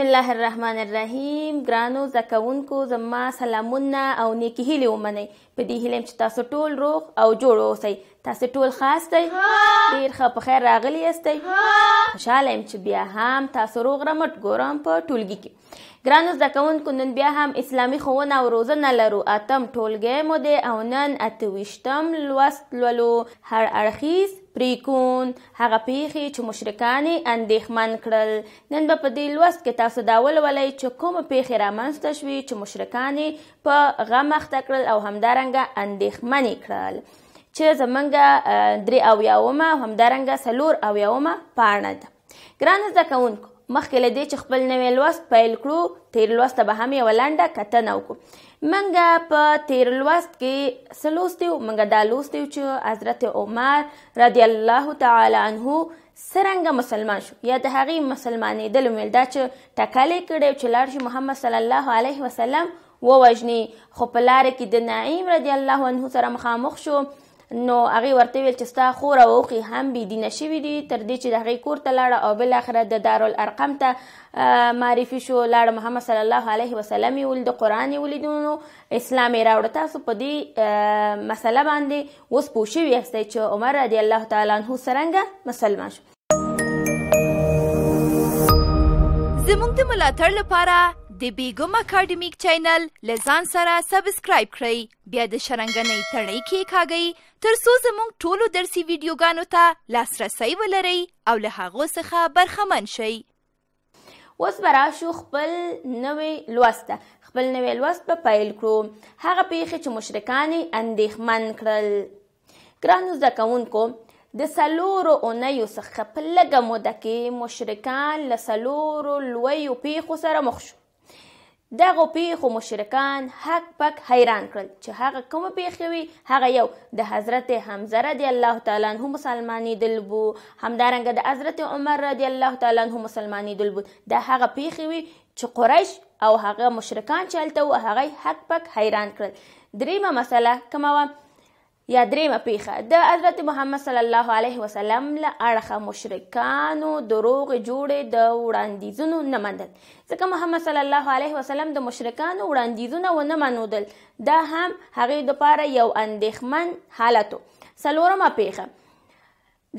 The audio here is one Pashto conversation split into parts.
بسم الله الرحمن الرحیم ګرانو زکونکو زما سلامونه او نیکی هیلې ومنئ په دې هیله چې تاسو ټول روغ او جوړ اوسئ تاسو ټول خاص دی ډیر ښه په خیر راغلی یاستئ خوشحاله یم چې بیا هم تاسو روغ رمټ ګورم په ټولګي کې ګرانو زده کوونکو نن بیا هم اسلامي ښوونه او روزنه لرو اتم ټولګی مو دی او نن اته ویشتم لوست لولو هر اړخیز پریکون هغه پیښې چې مشرکان اندېښمن کړل نن به په دې لوست کې تاسو دا ولولئ چې کوم پیښې رامنځته شوې چې مشرکان په غم اخته کړل او همدارنګه اندېښمنې کړل چې زمونږ درې اویاومه همدارنګه څلور اویاومه پاڼه ده ګرانو زده کوونکو مخکې له دې چې خپل نوې لوست پیل کړو تیر لوست ته به هم یو لنډه کتنه وکړو منګه په تیر لوست کې څه لوستي وو منګه دا لوستي وو چې حضرت عمر رضی الله تعالی عنه څرنګه مسلمان شو یا د هغې مسلمانېدل ویل دا چې ټکل یې کړی چې لاړ شي محمد صلی الله علیه وسلم ووژني خو په لاره کې د نعیم رضی الله عنه سره مخامخ شو نو هغه ورته ویل چې ستا خور او اخی هم بي دینه شوی دي تر دې چې د هغه کور ته لاړه او بل اخره د دارالارقم ته معرفي شو لاړه محمد صلی الله علیه وسلم ول د قران ولیدونو اسلام راوړ تاسو په دې مسله باندې وس پوښوي هسته چې عمر رضی الله تعالی عنہ سرنګ مسلمان شو زموږ د ملاتړ لپاره د بیګم اکیډمیک چینل لزان سره سبسکرایب کړئ بیا د شرنګنۍ تړۍ کې کاږئ ترڅو زموږ ټولو درسي ویډیوګانو ته لاسرسی ولرئ او له هغو څخه برخمن شئ اوس به راشو خپل نوې لوست خپل نوې لوست به پیل کړو هغه پیښې چې مشرکان اندېښمن کړل ګرانو زده کوونکو د سلورو اونیو څخه په لږه موده کې مشرکان له سلورو لویو پیښو سره مخ شو دغه پیښو مشرکان حق پک حیران کړل چې هغه کوم پیښې وي هغه یو د حضرت حمزه رضی الله تعالی عنہ مسلمانی دلبو همدارنګه د حضرت عمر رضی الله تعالی عنہ مسلمانی دلبو د هغه پیښې وي چې قریش او هغه مشرکان چلته او هغه حق پک حیران کړل دریمه مسله کومه یا دریمه پیخه د حضرت محمد صلی الله علیه وسلم له اړخه مشرکانو دروغ جوړې د وړاندیزونو نه مندل ځکه محمد صلی الله علیه وسلم د مشرکانو وړاندیزونه ونه منودل دا هم هغې دپاره یو اندېښمن حالت څلورمه پیخه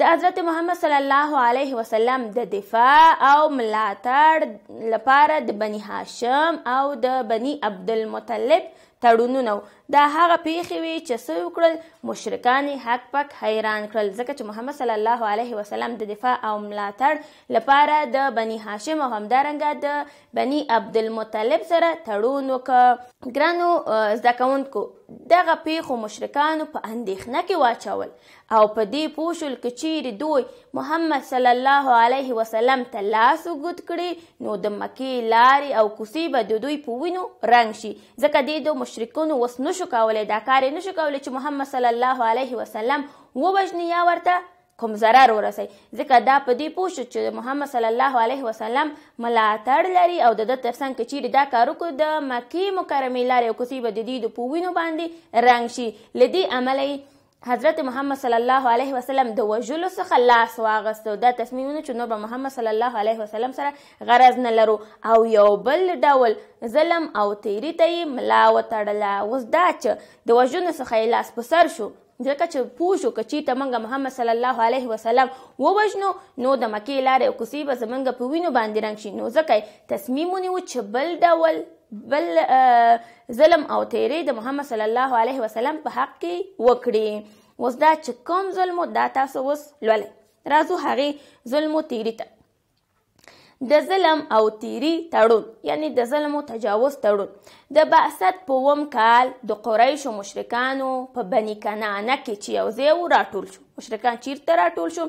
د حضرت محمد صلی الله علیه وسلم د دفاع او ملاتړ لپاره د بنی هاشم او د بنی عبدالمطلب تړونونه دا هغه پیښې وي چې څه وکړل مشرکان حق پک حیران کړل ځکه چې محمد صلی الله علیه وسلم د دفاع او ملاتړ لپاره د بنی هاشم او همدارنګه د بنی عبدالمطلب سره تړون وکړ ګرانو زده کوونکو دغه پیښو مشرکانو په اندېښنه کې واچول او په دې پوښل کې چیرې دوی محمد صلی الله علیه وسلم ته لاس اوږد کړي نو د مکې لارې او کوڅې به د دوی په وینو رنګ شي ځکه دې د مشرکونو وس نشو نشو کولای دا کار نشو کولای چې محمد صلی الله علیه وسلم ووژني یا ورته کوم ضرر ورسي ځکه دا په دې پوه شو چې محمد صلی الله علیه وسلم ملاتړ لري او د ده ترڅنګ که چیرې دا کار وکړو د مکې مکرمې لارې او کوڅې به د دوی د په وینو باندې رنګ شي له دې امله حضرت محمد صلی الله علیه وسلم د وجلو څخه لاس واغستو دا تصمیم ونه چې نور به محمد صلی الله علیه وسلم سره غرض نه لرو او یو بل ډول ظلم او تیری ته یې ملا وتړله اوس دا چې د وژنو څخه یې لاس په سر شو ځکه چې پوه شو که چېرته موږ محمد صلی الله علیه وسلم ووژنو نو د مکې لارې او کوڅې به زموږ په وینو باندې رنګ شي نو ځکه تصمیم ونیو چې بل ډول بل ظلم او تیری د محمد صلی الله علیه وسلم په حق کې وکړي اوس دا چې کوم ظلم دا تاسو اوس لولئ راځو هغې ظلم و تیري ته د ظلم او تیری تړون یعنی د ظلم او تجاوز تړون د بعثت په وم کال د قریشو مشرکانو په بنی کنانه کې چې یو ځای راټول شو مشرکان چیرته راټول شو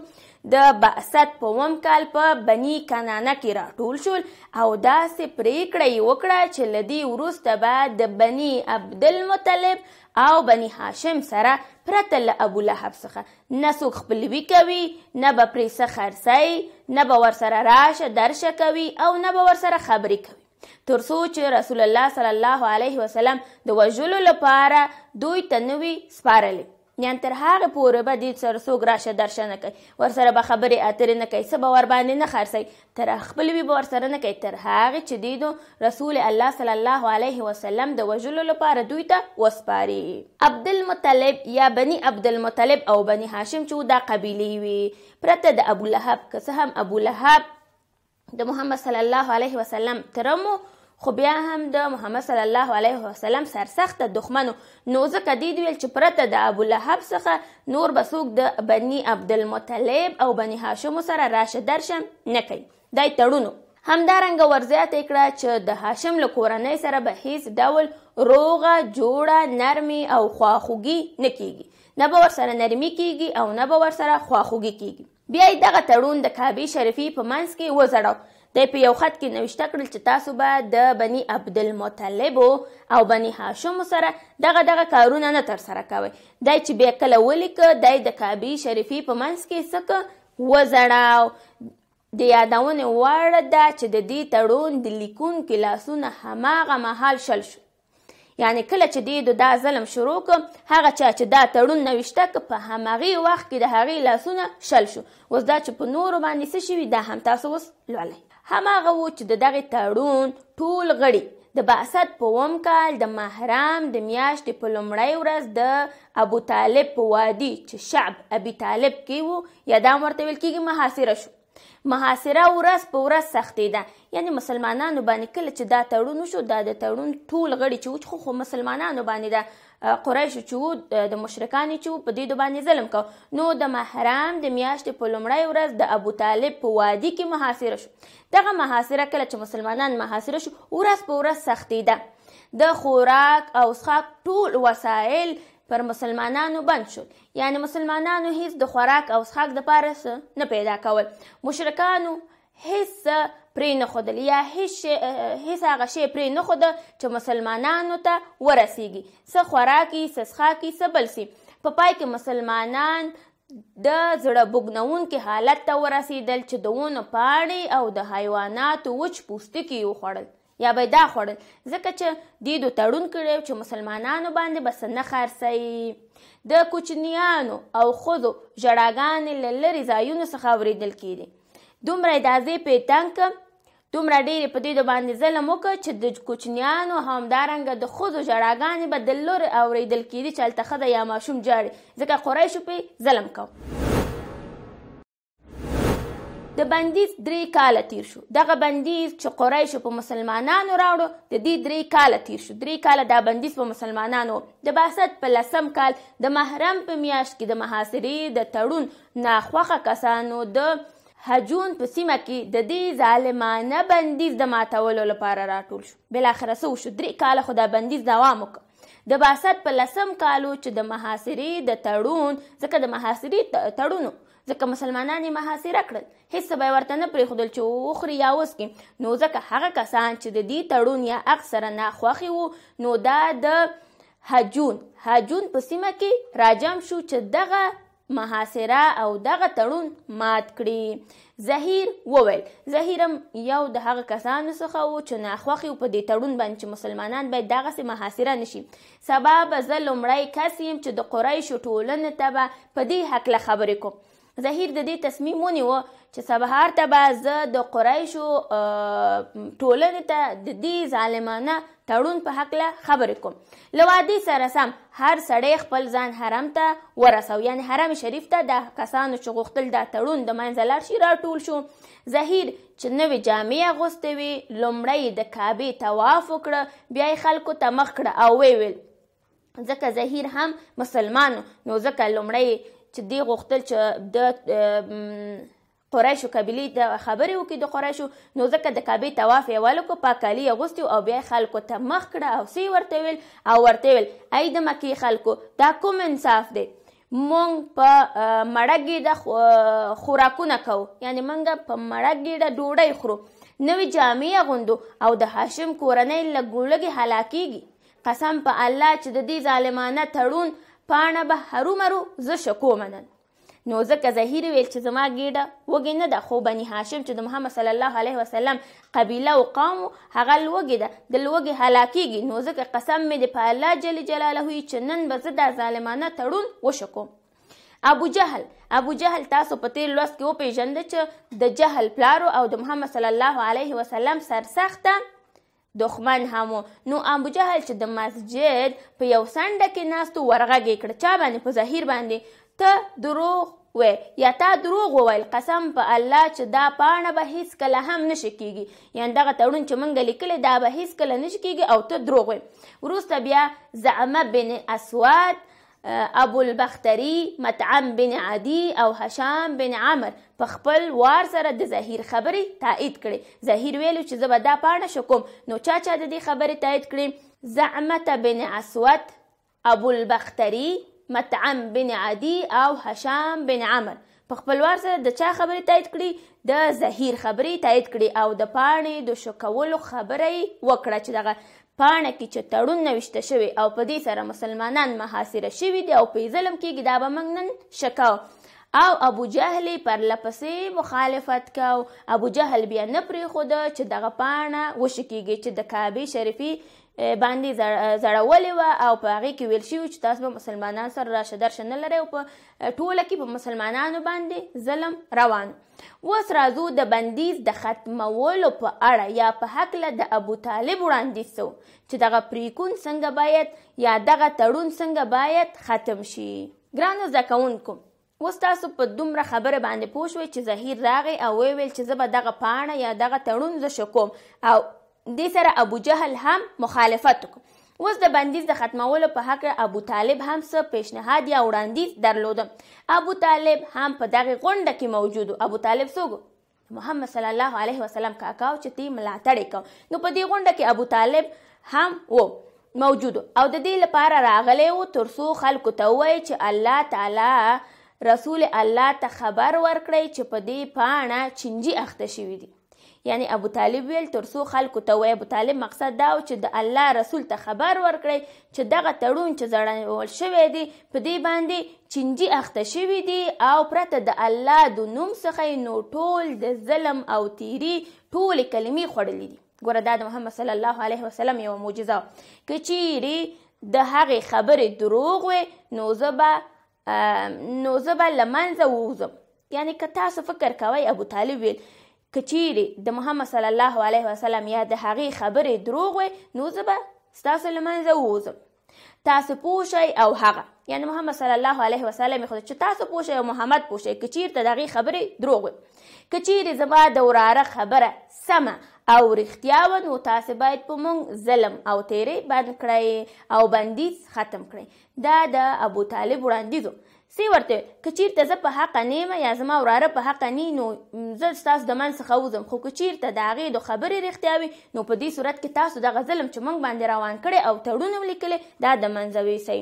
د بعثت په وم کال په بنی کنانه کې راټول شول او داسې پریکړه یې وکړه چې لدی وروسته به د بنی عبدالمطلب او بنی هاشم سره پرته له ابو لهب څخه نه څوک خپلوي کوي نه به پرې څه خرڅوي نه به ورسره راشه درشه کوي او نه به ورسره خبرې کوي تر څو چې رسول الله صلی الله علیه وسلم د وژلو لپاره دوی ته نوي سپارلی یان تر هغه پورې به دې سره څوک راشه درشه نه کوي ورسره به خبرې اترې نه کوي څه به ورباندې نه خرڅوي تر خپل وي به ورسره نه کوي تر هغې چې دوی د رسول الله صلی الله علیه وسلم د وژلو لپاره دوی ته وسپاري عبدالمطلب یا بني عبدالمطلب او بني هاشم چې دا قبیلې وي پرته د ابولهب که څه هم ابولهب د محمد صلی الله علیه وسلم ترمو خو بیا هم د محمد صلی الله علیه وسلم سرسخت دښمنو نو ځکه دې ویل چې پرته د ابو لهب څخه نور به څوک د بنی عبدالمطلب او بنی هاشم سره راشه درشه نه کوي دای تړونو همدارنګه ورزیات کړه چې د هاشم له کورنۍ سره به هیڅ ډول روغه جوړه نرمي او خواخوږي نکېږي نه به ورسره نرمي کېږي او نه به ورسره خواخوږي کېږي بیا یې دغه تړون د کعبې شریفې په منځ کې وزړاو د په یو خط کې نوښته کړل چې تاسو به د بنی عبدالمطلب او بنی هاشم سره دغه دغه کارونه نه ترسره کوئ دای چې بیا کله ولیکه دای د کعبې شریفې په منځ کې څکه وزړاو د یادونې وړ ده چې د دې تړون د لیکونکي لاسونه هماغه مهال شل شو یعنی کله چې دې دا ظلم شروع که هغه چا چې دا تړون نوشته که په همغې وخت کې د هغې لاسونه شل شو اوس دا چې په نورو باندې څه شوي دا هم تاسو اوس لولئ هماغه و چې د دغه تړون ټول غړي د بعثت په اووم کال د محرام د میاشتې په لومړۍ ورځ د ابوطالب په وادي چې شعب ابي طالب کې و یا دا ورته ویل کېږي محاصره شو محاصره ورځ په ورځ سختېده یعنی مسلمانانو باندې کله چې دا تړون وشو دا د تړون ټول غړي چې وچ خو خو مسلمانانو باندې د قریشو چې وو د مشرکانو چې وو په دې باندې ظلم کو نو د محرم د میاشتې په لومړۍ ورځ د ابو طالب په وادي کې محاصره شو دغه محاصره کله چې مسلمانان محاصره شو ورځ په ورځ سختېده د خوراک او څښاک ټول وسایل پر مسلمانانو بند شول یعنی مسلمانانو هیڅ د خوراک او څښاک دپاره نه پیدا کول مشرکانو هیڅ پرې نه خودل یا هیڅ هغه شی پرې نه خوده چې مسلمانانو ته ورسیږي څه خوراکي څه څښاکي څه بل سي په پا پای کې مسلمانان د زړه بوګنونکي حالت ته ورسېدل چې د ونو پاڼې او د حیواناتو وچ پوستکي یې وخوړل یا به دا خوړل ځکه چې دیدو تړون کړی چې مسلمانانو باندې بس نه خرڅوي د کوچنیانو او ښځو ژړاګانې له لرې ځایونو څخه اورېدل کېدې دومره یې دازې پې تنګ دومره ډېرې په دیدو باندې ظلم وکړه چې د کوچنیانو همدارنګه د ښځو ژړاګانې به د لورې اورېدل کېدې چې هلته ښځه یا ماشوم ژاړي ځکه قریشو پې ظلم کوه د بندیز درې کاله تیر شو دغه بندیز چې قریشو په مسلمانانو راوړو د دې درې کاله تیر شو درې کاله دا بندیز په مسلمانانو د باسط په لسم کال د محرم په میاشت کې د محاصرې د تړون ناخوښه کسانو د هجون په سیمه کې د دې ظالمانه بندیز د ماتولو لپاره راټول شو بلاخره څه وشو درې کاله خو دا بندیز دوام وکړ د باسط په لسم کالو چې د محاصرې د تړون ځکه د محاصرې تړونو ځکه مسلمانان یې محاصره کړل هیڅ به ورته نه پرېښودل چې وخوري یا وڅکي نو ځکه هغه کسان چې د دې تړون یا اکثره ناخوښي وو نو دا د هجون هجون په سیمه کې راجم شو چې دغه محاصره او دغه تړون مات کړي زهیر وویل زهیرم یو د هغه کسانو څخه و چې ناخوښ په دې تړون باندې چې مسلمانان باید دغسې محاصره نشي سبا به زه لومړی کس یم چې د قریشو ټولنې ته به په دې هکله خبرې کوم زهیر د دې تصمیم ونیو چې سبهار ته به زه د قریشو ټولنې ته د دې ظالمانه تړون په هکله خبرې کوم له وادي سره سم هر سړی خپل ځان حرم ته ورسو یعنی حرم شریف ته د کسانو چې غوښتل دا تړون د منځه لاړ شي راټول شو زهیر چې نوې جامې اغوستې وې لومړی د کعبې طواف وکړه بیا یې خلکو ته مخ کړه او ویې ویل ځکه زهیر هم مسلمان نو ځکه لومړی چې دی غوښتل چې د قریشو قبیلې د خبرې وکړي د قریشو نو ځکه د کعبې طواف یې والکو پاکالي یې اغوستي او بیا خلکو ته مخ کړه او سی ورته ویل او ورته ویل ای د مکې خلکو دا کوم انصاف دی مونږ په مړه ګیډه خوراکونه کوو یعنی مونږ په مړه ګیډه ډوډۍ خورو نوې جامې اغوندو او د هاشم کورنۍ لږ لږې هلاکیږي قسم په الله چې د دې ظالمانه تړون پاڼه به هرومرو زه شکو منل نو ځکه ظهیر ویل چې زما ګیډه وږې نه ده خو بني هاشم چې د محمد صلی الله علیه وسلم قبیله او قوم هغه لوږې ده د لوږې هلاکیږي نو ځکه قسم مې د په الله جل جلاله وي چې نن به زه دا ظالمانه تړون وشکوم ابو جهل ابو جهل تاسو په تیر لوست کې وپیژنده چې د جهل پلارو او د محمد صلی الله علیه وسلم سرسخته دښمن هم نو ابو جهل چې د مسجد په یو څنډه کې ناستو ورغږې کړ چا باندې په ظهیر باندې ته دروغ وې یا تا دروغ وویل قسم په الله چې دا پاڼه به هیڅ کله هم نشي کیږي یعنی دغه تړون چې مونږ لیکلی دا به هیڅ کله نشي کیږي او ته دروغ وې وروسته بیا زعمه بن اسواد ابو البختري مطعم بن عدي او هشام بن عمر په خپل وار سره د ظهیر خبرې تایید کړي ظهیر ویلو چې زه به دا پاڼه شکوم نو چا چا د دې خبرې تایید کړي زعمت بن اسود ابو البختري مطعم بن عدي او هشام بن عمر په خپل وار سره د چا خبرې تایید کړي د ظهیر خبرې تایید کړي او د پاڼې د شکولو خبرې وکړه چې دغه پاڼه کې چې تړون نوشته شوی او په دې سره مسلمانان محاصره شوي دي او په ظلم کېږي دا به موږ نن شکاو او ابو جهل پر لپسې مخالفت کاو ابو جهل بیا نه پرېښوده چې دغه پاڼه وشکیږي چې د کعبې شریفې باندې زړولې وه او په هغې کې ویل شوي چې تاسو به مسلمانان سره راشه درشه نه لرئ او په ټوله کې په مسلمانانو باندې ظلم روان اوس راځو د بندیز د ختمولو په اړه یا په هکله د ابو طالب وړاندیز سو چې دغه پریکون څنګه باید یا دغه تړون څنګه باید ختم شي ګرانو زده کوونکو اوس تاسو په دومره خبره باندې پوه شوئ چې ظهیر راغی او ویې ویل چې زه به دغه پاڼه یا دغه تړون زه ښه کوم او دې سره ابو جهل هم مخالفت وکړ اوس د بندیز د ختمولو په حق ابو طالب هم څه پیشنهاد یا وړاندیز درلود ابو طالب هم په دغه غونډه کې موجود ابو طالب څوک محمد صلی الله علیه وسلم کاکاو چې تی ملاتړ وکړ نو په دې غونډه کې ابو طالب هم و موجود او د دې لپاره راغلی و ترسو خلکو ته وایي چې الله تعالی رسول الله ته خبر ورکړی چې په دې پاڼه چنجي اخته شوی دی یعنی ابو طالب ویل ترسو خلکو ته وای ابو طالب مقصد دا چې د الله رسول ته خبر ورکړي چې دغه تړون چې ځړول شوی دی په دې باندې چنجي اخته شوی دی او پرته د الله د نوم څخه نو ټول د ظلم او تیری ټول کلمې خوړلې دي ګوره دا د محمد صلی الله علیه وسلم یو معجزه که چیرې د هغې خبرې دروغ وي نو زه به نو زه به له منځه ووځم یعنی که تاسو فکر کوئ ابوطالب ویل کچیرې د محمد صلی الله علیه وسلم یا د هغې خبرې دروغ وي نو زه به ستاسو له منځه ووځم تاسو پوه شئ او هغه یعنی محمد صلی الله علیه وسلم خو چې تاسو پوه شئ او محمد پوه شئ که چیرته د هغې خبرې دروغ وي که چیرې زما د وراره خبره سمه او رښتیا و نو تاسو باید په موږ ظلم او تیری بند کړئ او بندیز ختم کړئ دا د ابوطالب وړاندیز سی ورته که چیرته زه په حقه نیمه یا زما وراره په حقه نی نو زه ستاسو د من څخه وځم خو که چیرته د هغې د خبرې رښتیا وي نو په دې صورت کې تاسو دغه ظلم چې موږ باندې روان کړی او تړون ولیکلی دا د منځه یوسئ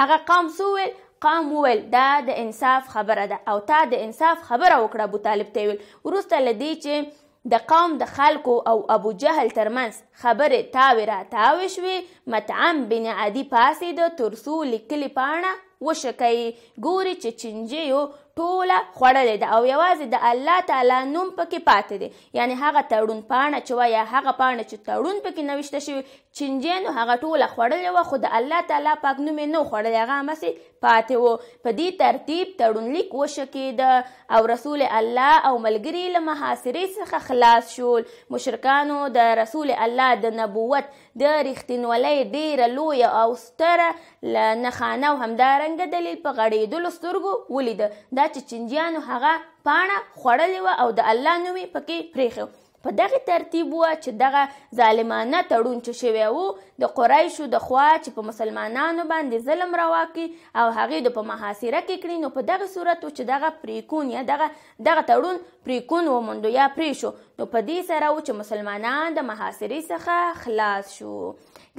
هغه قوم څه وویل قام وویل دا د انصاف خبره ده او تا د انصاف خبره وکړه ابوطالب ته یې ویل وروسته له دې چې د قوم د خلکو او ابو جهل ترمنس خبرې تاوې را تاوې شوې مطعم بن عدي پاسېده تر څو لیکلې پاڼه وشکي ګوري چې چینجیو ټوله خوړلې ده او یوازې د الله تعالی نوم پکې پاتې دی یعنی هغه تړون پاڼه چې وایي هغه پاڼه چې تړون پکې نوشته شوي چینجیانو هغه ټوله خوړلې وه خو د الله تعالی پاک نوم یې نه خوړلی هغه همسې پاتې و په دې ترتیب تړون لیک وشکېده او رسول الله او ملګري له محاصرې څخه خلاص شول مشرکانو د رسول الله د نبوت د رښتینولۍ ډیره لویه او ستره نښانه او همدارنګه دلیل په غړېدلو سترګو ولیده دا دا چې چینجیانو هغه پاڼه خوړلې وه او د الله نوم یې پکې پرېښی په دغه ترتیب وه چې دغه ظالمانه تړون چې شوی و د قریشو د خوا چې په مسلمانانو باندې ظلم روا کړي او هغې د په محاصره کې کړي نو په دغه صورت و چې دغه پریکون یا دغه دغه تړون پریکون وموندو یا پرې شو نو په دې سره و چې مسلمانان د محاصرې څخه خلاص شو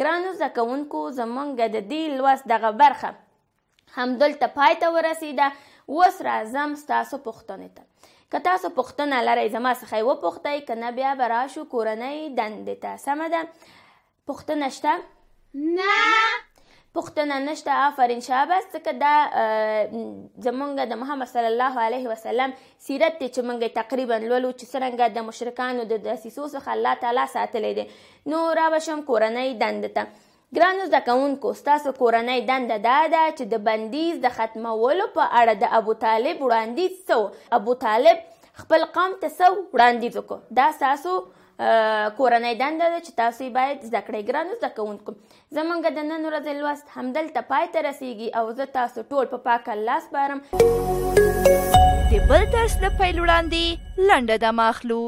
ګرانو زده کوونکو زموږ د دې لوست دغه برخه همدلته پای ته ورسېده اوس راځم ستاسو پوښتنې ته که تاسو پوښتنه لرئ زما څخه یې وپوښتئ که نه بیا به راشو کورنۍ دندې ته سمه ده پوښتنه شته نه پوښتنه نشته آفرین شاباس ځکه دا زمونږ د محمد صلی الله علیه وسلم سیرت دی چې موږ تقریبا لولو چې څرنګه د مشرکانو د دسیسو څخه الله تعالی ساتلی دی نو را به شم کورنۍ دنده ته ګرانو زده کوونکو ستاسو کورنۍ دنده دا ده چې د بندیز د ختمولو په اړه د ابو طالب وړاندیز سو ابو طالب خپل قوم ته سو وړاندیز وکړو دا ستاسو کورنۍ دنده ده چې تاسو باید زده کړئ ګرانو زده کوونکو زمونږ د نن ورځې لوست همدلته پای ته رسیږي او زه تاسو ټول په پاک الله سپارم د بل درس د پیل وړاندې لنډه دمه اخلو